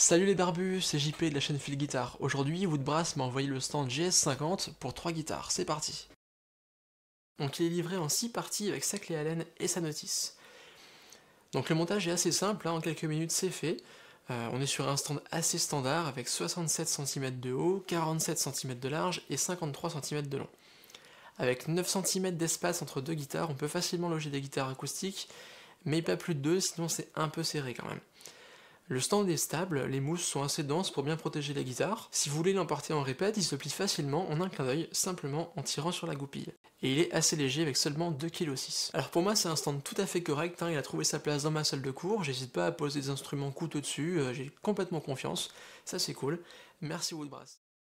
Salut les barbus, c'est JP de la chaîne Phil Guitar. Aujourd'hui, Woodbrass m'a envoyé le stand GS50 pour 3 guitares. C'est parti Donc il est livré en 6 parties avec sa clé Allen et sa notice. Donc le montage est assez simple, hein. en quelques minutes c'est fait. Euh, on est sur un stand assez standard avec 67 cm de haut, 47 cm de large et 53 cm de long. Avec 9 cm d'espace entre deux guitares, on peut facilement loger des guitares acoustiques, mais pas plus de deux, sinon c'est un peu serré quand même. Le stand est stable, les mousses sont assez denses pour bien protéger la guitare. Si vous voulez l'emporter en répète, il se plie facilement en un clin d'œil, simplement en tirant sur la goupille. Et il est assez léger avec seulement 2,6 kg. Alors pour moi c'est un stand tout à fait correct, hein. il a trouvé sa place dans ma salle de cours, j'hésite pas à poser des instruments coûteux dessus, euh, j'ai complètement confiance, ça c'est cool. Merci Woodbrass.